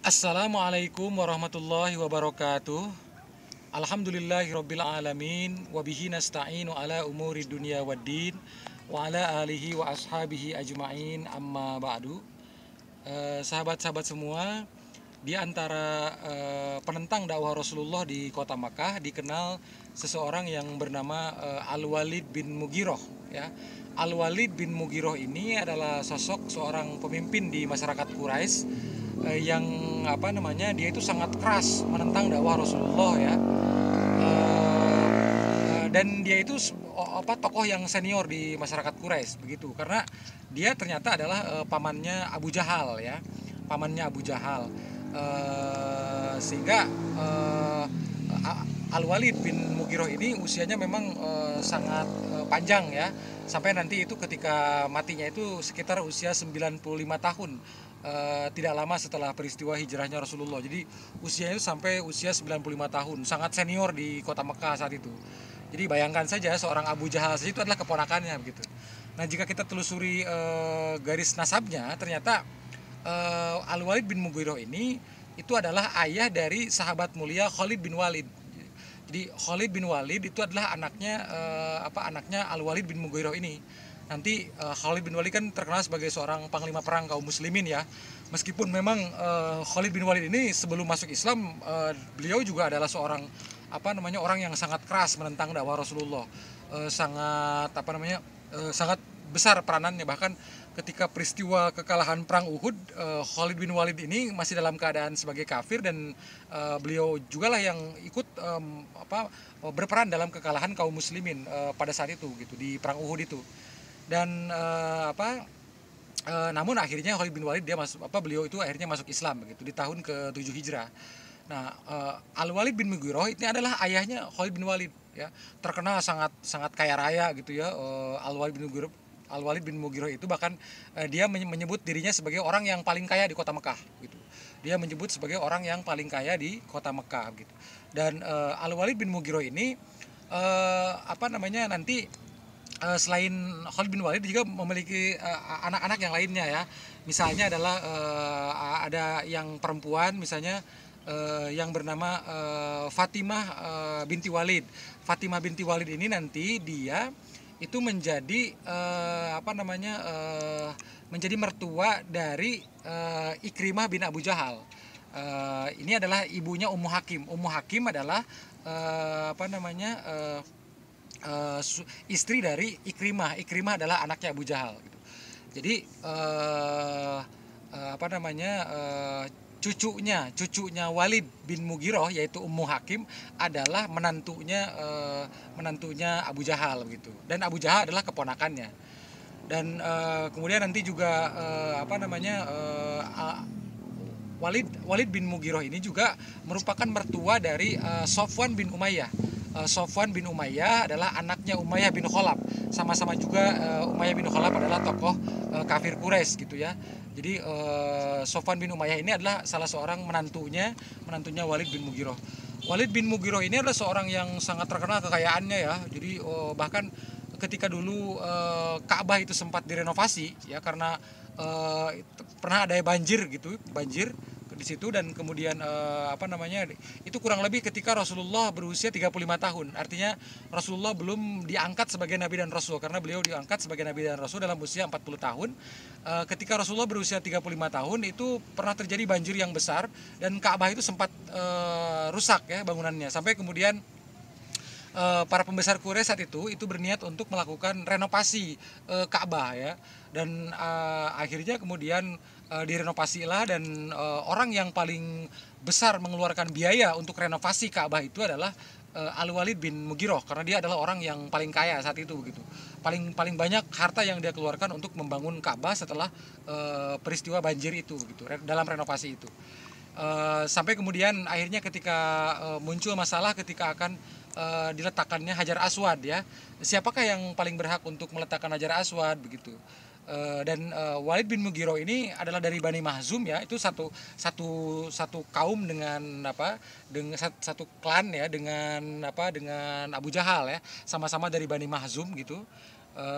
Assalamualaikum warahmatullahi wabarakatuh. Alhamdulillahi rabbil alamin Wabihi nasta'inu ala umuri dunya din wa ala alihi wa ashabihi ajmain amma ba'du. sahabat eh, sahabat-sahabat semua, di antara eh, penentang dakwah Rasulullah di kota Makkah dikenal seseorang yang bernama eh, Al-Walid bin Mugiroh ya. Al-Walid bin Mugiroh ini adalah sosok seorang pemimpin di masyarakat Quraisy eh, yang apa namanya dia itu sangat keras menentang dakwah Rasulullah ya eh, eh, dan dia itu apa tokoh yang senior di masyarakat Quraisy begitu karena dia ternyata adalah e, pamannya Abu Jahal ya pamannya Abu Jahal e, sehingga e, Al Walid bin Mugiroh ini usianya memang e, sangat e, panjang ya sampai nanti itu ketika matinya itu sekitar usia 95 tahun Eh, tidak lama setelah peristiwa hijrahnya Rasulullah. Jadi usianya itu sampai usia 95 tahun, sangat senior di kota Mekah saat itu. Jadi bayangkan saja seorang Abu Jahal saja itu adalah keponakannya begitu. Nah jika kita telusuri e, garis nasabnya, ternyata e, eh, Al Walid bin Mughirah ini itu adalah ayah dari sahabat mulia Khalid bin Walid. Jadi Khalid bin Walid itu adalah anaknya e, apa anaknya Al Walid bin Mughirah ini nanti uh, Khalid bin Walid kan terkenal sebagai seorang panglima perang kaum muslimin ya. Meskipun memang uh, Khalid bin Walid ini sebelum masuk Islam uh, beliau juga adalah seorang apa namanya orang yang sangat keras menentang dakwah Rasulullah. Uh, sangat apa namanya? Uh, sangat besar peranannya bahkan ketika peristiwa kekalahan perang Uhud uh, Khalid bin Walid ini masih dalam keadaan sebagai kafir dan uh, beliau jugalah yang ikut um, apa berperan dalam kekalahan kaum muslimin uh, pada saat itu gitu di perang Uhud itu dan uh, apa uh, namun akhirnya Khalid bin Walid dia masuk apa beliau itu akhirnya masuk Islam begitu di tahun ke-7 Hijrah. Nah, uh, eh, Al Walid bin Mughirah ini adalah ayahnya Khalid bin Walid ya. Terkenal sangat sangat kaya raya gitu ya. Uh, Al Walid bin Mughirah Al Walid bin Mughirah itu bahkan uh, dia menyebut dirinya sebagai orang yang paling kaya di kota Mekah gitu. Dia menyebut sebagai orang yang paling kaya di kota Mekah gitu. Dan uh, Al Walid bin Mughirah ini uh, apa namanya nanti Eh, selain Khalid bin Walid juga memiliki eh, anak-anak uh, yang lainnya ya. Misalnya adalah uh, ada yang perempuan misalnya uh, yang bernama uh, Fatimah uh, binti Walid. Fatimah binti Walid ini nanti dia itu menjadi uh, apa namanya uh, menjadi mertua dari uh, Ikrimah bin Abu Jahal. Uh, ini adalah ibunya Ummu Hakim. Ummu Hakim adalah uh, apa namanya uh, uh, istri dari Ikrimah. Ikrimah adalah anaknya Abu Jahal. Gitu. Jadi uh, uh, apa namanya uh, cucunya, cucunya Walid bin Mugiroh yaitu Ummu Hakim adalah menantunya uh, menantunya Abu Jahal gitu. Dan Abu Jahal adalah keponakannya. Dan uh, kemudian nanti juga uh, apa namanya uh, Walid Walid bin Mugiroh ini juga merupakan mertua dari uh, Sofwan bin Umayyah Eh, Sofwan bin Umayyah adalah anaknya Umayyah bin Khalaf. Sama-sama juga uh, Umayyah bin Khalaf adalah tokoh eh, kafir Quraisy gitu ya. Jadi uh, Sofwan bin Umayyah ini adalah salah seorang menantunya, menantunya Walid bin Mugiroh. Walid bin Mugiroh ini adalah seorang yang sangat terkenal kekayaannya ya. Jadi bahkan ketika dulu Ka'bah itu sempat direnovasi ya karena pernah ada banjir gitu, banjir di situ dan kemudian uh, apa namanya itu kurang lebih ketika Rasulullah berusia 35 tahun. Artinya Rasulullah belum diangkat sebagai nabi dan rasul karena beliau diangkat sebagai nabi dan rasul dalam usia 40 tahun. Uh, ketika Rasulullah berusia 35 tahun itu pernah terjadi banjir yang besar dan Ka'bah itu sempat uh, rusak ya bangunannya sampai kemudian Eh, para pembesar Quraisy saat itu itu berniat untuk melakukan renovasi uh, Ka'bah ya dan uh, akhirnya kemudian uh, direnovasilah dan uh, orang yang paling besar mengeluarkan biaya untuk renovasi Ka'bah itu adalah uh, Al Walid bin Mugiroh karena dia adalah orang yang paling kaya saat itu begitu paling paling banyak harta yang dia keluarkan untuk membangun Ka'bah setelah uh, peristiwa banjir itu begitu dalam renovasi itu Eh, sampai kemudian akhirnya ketika uh, muncul masalah ketika akan uh, diletakkannya Hajar Aswad ya. Siapakah yang paling berhak untuk meletakkan Hajar Aswad begitu? Uh, dan uh, Walid bin Mugiro ini adalah dari Bani Mahzum ya itu satu satu satu kaum dengan apa dengan satu, satu klan ya dengan apa dengan Abu Jahal ya sama-sama dari Bani Mahzum gitu e,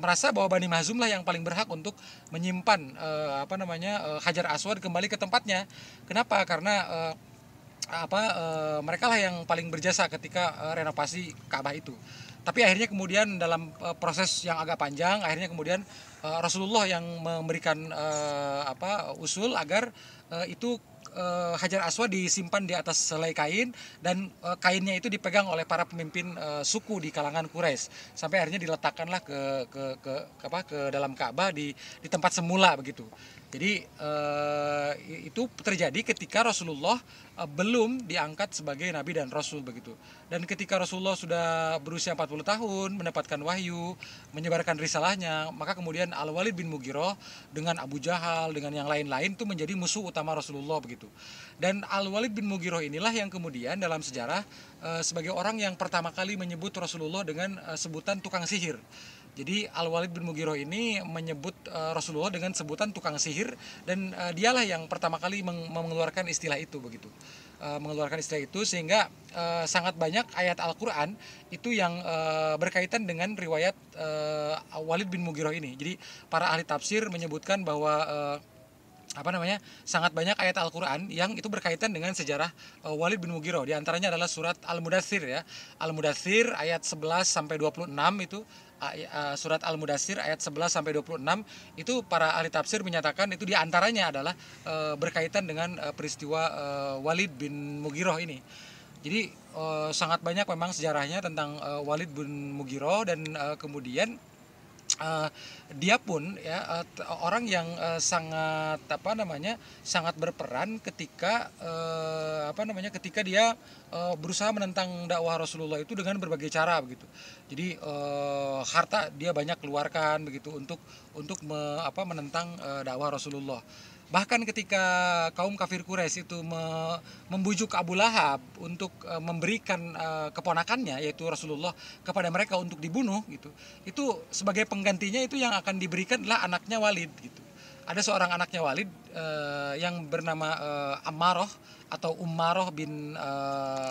merasa bahwa Bani Mahzum lah yang paling berhak untuk menyimpan e, apa namanya e, Hajar Aswad kembali ke tempatnya. Kenapa? Karena apa mereka lah yang paling berjasa ketika renovasi Ka'bah itu. Tapi akhirnya kemudian dalam proses yang agak panjang, akhirnya kemudian Rasulullah yang memberikan apa usul agar itu uh, Hajar Aswad disimpan di atas selai kain dan uh, kainnya itu dipegang oleh para pemimpin uh, suku di kalangan Quraisy sampai akhirnya diletakkanlah ke ke ke, ke apa ke dalam Ka'bah di di tempat semula begitu. Jadi uh, itu terjadi ketika Rasulullah uh, belum diangkat sebagai nabi dan rasul begitu. Dan ketika Rasulullah sudah berusia 40 tahun, mendapatkan wahyu, menyebarkan risalahnya, maka kemudian Al-Walid bin Mughirah dengan Abu Jahal, dengan yang lain-lain itu menjadi musuh utama Rasulullah begitu. Dan Al-Walid bin Mughirah inilah yang kemudian dalam sejarah uh, sebagai orang yang pertama kali menyebut Rasulullah dengan sebutan tukang sihir jadi Al Walid bin Mughiro ini menyebut uh, Rasulullah dengan sebutan tukang sihir dan uh, dialah yang pertama kali meng mengeluarkan istilah itu begitu. Uh, mengeluarkan istilah itu sehingga uh, sangat banyak ayat Al-Qur'an itu yang uh, berkaitan dengan riwayat uh, Walid bin Mughiro ini. Jadi para ahli tafsir menyebutkan bahwa uh, apa namanya sangat banyak ayat Al-Qur'an yang itu berkaitan dengan sejarah uh, Walid bin Mugiro Di antaranya adalah surat Al-Mudatsir ya. Al-Mudatsir ayat 11 sampai 26 itu ya, surat Al-Mudatsir ayat 11 sampai 26 itu para ahli tafsir menyatakan itu di antaranya adalah uh, berkaitan dengan uh, peristiwa uh, Walid bin Mugiroh ini. Jadi uh, sangat banyak memang sejarahnya tentang uh, Walid bin Mugiroh dan uh, kemudian uh, dia pun ya uh, orang yang uh, sangat apa namanya sangat berperan ketika uh, apa namanya ketika dia uh, berusaha menentang dakwah Rasulullah itu dengan berbagai cara begitu. Jadi uh, harta dia banyak keluarkan begitu untuk untuk me, apa menentang uh, dakwah Rasulullah Bahkan ketika kaum kafir Quraisy itu me membujuk Abu Lahab untuk e, memberikan e, keponakannya yaitu Rasulullah kepada mereka untuk dibunuh gitu. Itu sebagai penggantinya itu yang akan diberikan adalah anaknya Walid gitu. Ada seorang anaknya Walid e, yang bernama e, Ammaroh atau Umaroh bin e,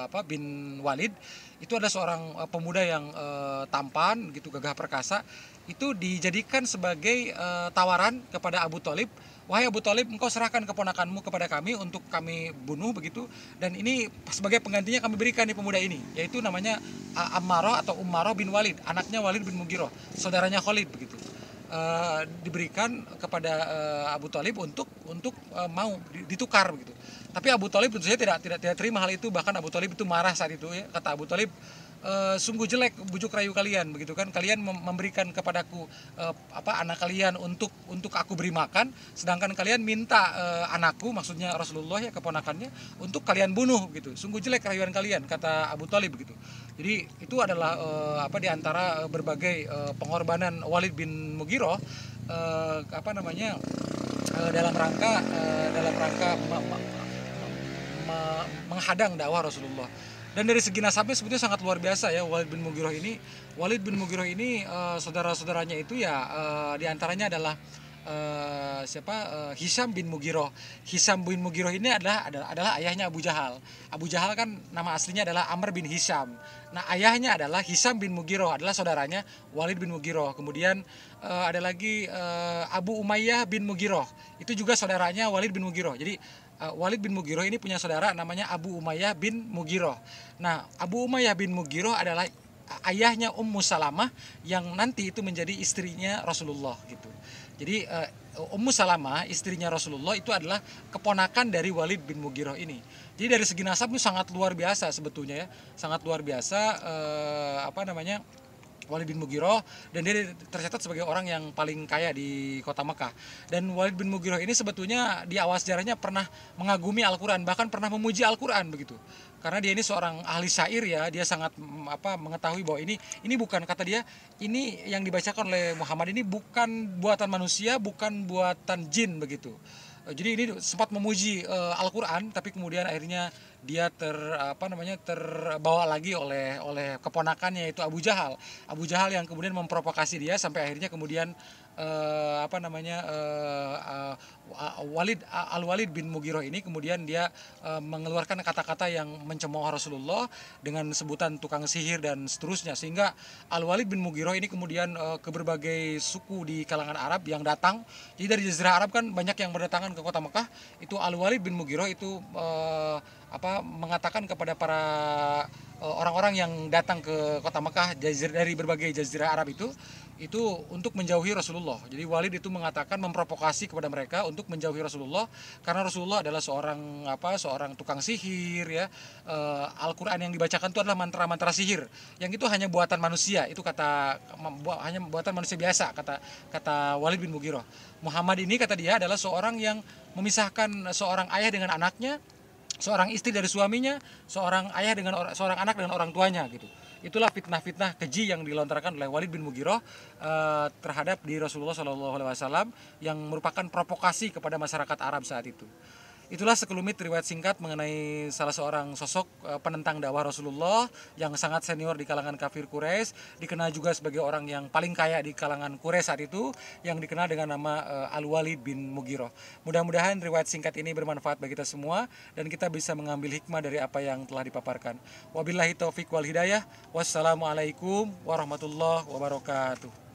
apa bin Walid itu ada seorang e, pemuda yang e, tampan gitu gagah perkasa itu dijadikan sebagai e, tawaran kepada Abu Talib wahai Abu Talib engkau serahkan keponakanmu kepada kami untuk kami bunuh begitu dan ini sebagai penggantinya kami berikan di pemuda ini yaitu namanya uh, Ammarah atau Umaro bin Walid anaknya Walid bin Mugiro, saudaranya Khalid begitu uh, diberikan kepada uh, Abu Talib untuk untuk uh, mau ditukar begitu. Tapi Abu Talib tentu saja tidak tidak tidak terima hal itu. Bahkan Abu Talib itu marah saat itu ya. Kata Abu Talib, uh, sungguh jelek bujuk rayu kalian begitu kan kalian memberikan kepadaku uh, apa anak kalian untuk untuk aku beri makan sedangkan kalian minta uh, anakku maksudnya Rasulullah ya keponakannya untuk kalian bunuh gitu sungguh jelek rayuan kalian kata Abu Talib begitu jadi itu adalah uh, apa diantara berbagai uh, pengorbanan Walid bin Mugiro uh, apa namanya uh, dalam rangka uh, dalam rangka menghadang dakwah Rasulullah dan dari segi nasabnya sebetulnya sangat luar biasa ya Walid bin Mugiroh ini Walid bin Mugiroh ini uh, saudara-saudaranya itu ya uh, diantaranya adalah Eh, siapa uh, eh, Hisam bin Mugiroh. Hisam bin Mugiroh ini adalah adalah adalah ayahnya Abu Jahal. Abu Jahal kan nama aslinya adalah Amr bin Hisam. Nah, ayahnya adalah Hisam bin Mugiroh, adalah saudaranya Walid bin Mugiroh. Kemudian uh, ada lagi uh, Abu Umayyah bin Mugiroh. Itu juga saudaranya Walid bin Mugiroh. Jadi Walid bin Mugiroh ini punya saudara namanya Abu Umayyah bin Mugiroh. Nah, Abu Umayyah bin Mugiroh adalah ayahnya Ummu Salamah yang nanti itu menjadi istrinya Rasulullah gitu. Jadi uh, Ummu Salamah, istrinya Rasulullah itu adalah keponakan dari Walid bin Mugiroh ini. Jadi dari segi nasab itu sangat luar biasa sebetulnya ya, sangat luar biasa uh, apa namanya Walid bin Mugiroh dan dia tercatat sebagai orang yang paling kaya di kota Mekah. Dan Walid bin Mugiroh ini sebetulnya di awal sejarahnya pernah mengagumi Al-Qur'an, bahkan pernah memuji Al-Qur'an begitu. Karena dia ini seorang ahli syair ya, dia sangat mm, apa mengetahui bahwa ini ini bukan kata dia, ini yang dibacakan oleh Muhammad ini bukan buatan manusia, bukan buatan jin begitu. Eh, jadi ini sempat memuji uh, Al-Qur'an tapi kemudian akhirnya dia ter apa namanya terbawa lagi oleh oleh keponakannya yaitu Abu Jahal. Abu Jahal yang kemudian memprovokasi dia sampai akhirnya kemudian uh, apa namanya uh, uh, Walid Al Walid bin Mugiroh ini kemudian dia uh, mengeluarkan kata-kata yang mencemooh Rasulullah dengan sebutan tukang sihir dan seterusnya sehingga Al Walid bin Mugiroh ini kemudian uh, ke berbagai suku di kalangan Arab yang datang. Jadi dari Jazirah Arab kan banyak yang berdatangan ke kota Mekah. Itu Al Walid bin Mugiroh itu uh, apa mengatakan kepada para e, orang-orang yang datang ke kota Mekah dari berbagai jazirah Arab itu itu untuk menjauhi Rasulullah. Jadi Walid itu mengatakan memprovokasi kepada mereka untuk menjauhi Rasulullah karena Rasulullah adalah seorang apa seorang tukang sihir ya. E, Al-Qur'an yang dibacakan itu adalah mantra-mantra sihir yang itu hanya buatan manusia. Itu kata hanya buatan manusia biasa kata kata Walid bin Mughirah. Muhammad ini kata dia adalah seorang yang memisahkan seorang ayah dengan anaknya seorang istri dari suaminya, seorang ayah dengan or- seorang anak dengan orang tuanya gitu. Itulah fitnah-fitnah keji yang dilontarkan oleh Walid bin Mugiroh uh, eh, terhadap di Rasulullah SAW yang merupakan provokasi kepada masyarakat Arab saat itu. Itulah sekelumit riwayat singkat mengenai salah seorang sosok eh, penentang dakwah Rasulullah yang sangat senior di kalangan kafir Quraisy, dikenal juga sebagai orang yang paling kaya di kalangan Quraisy saat itu yang dikenal dengan nama eh, Al-Walid bin Mugiroh. Mudah-mudahan riwayat singkat ini bermanfaat bagi kita semua dan kita bisa mengambil hikmah dari apa yang telah dipaparkan. Wabillahi taufik wal hidayah. Wassalamualaikum warahmatullahi wabarakatuh.